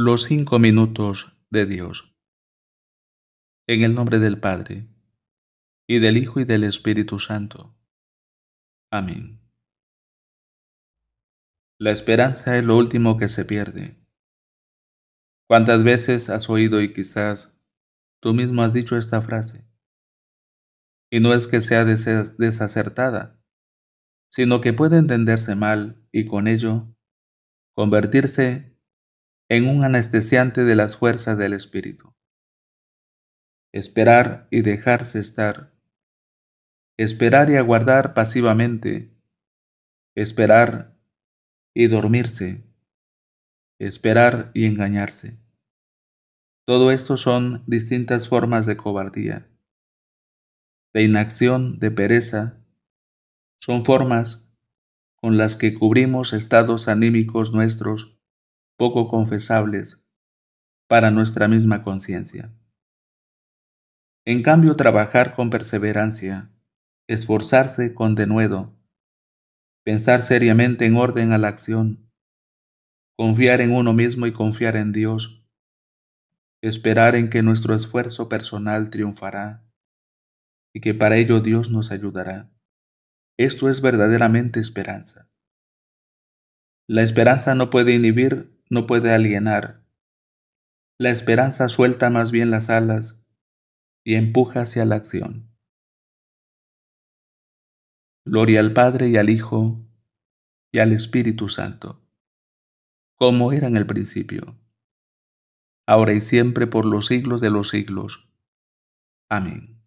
Los cinco minutos de Dios. En el nombre del Padre, y del Hijo y del Espíritu Santo. Amén. La esperanza es lo último que se pierde. ¿Cuántas veces has oído y quizás tú mismo has dicho esta frase? Y no es que sea desacertada, sino que puede entenderse mal y con ello convertirse en un anestesiante de las fuerzas del Espíritu. Esperar y dejarse estar. Esperar y aguardar pasivamente. Esperar y dormirse. Esperar y engañarse. Todo esto son distintas formas de cobardía, de inacción, de pereza. Son formas con las que cubrimos estados anímicos nuestros poco confesables para nuestra misma conciencia. En cambio, trabajar con perseverancia, esforzarse con denuedo, pensar seriamente en orden a la acción, confiar en uno mismo y confiar en Dios, esperar en que nuestro esfuerzo personal triunfará y que para ello Dios nos ayudará. Esto es verdaderamente esperanza. La esperanza no puede inhibir no puede alienar. La esperanza suelta más bien las alas y empuja hacia la acción. Gloria al Padre y al Hijo y al Espíritu Santo, como era en el principio, ahora y siempre por los siglos de los siglos. Amén.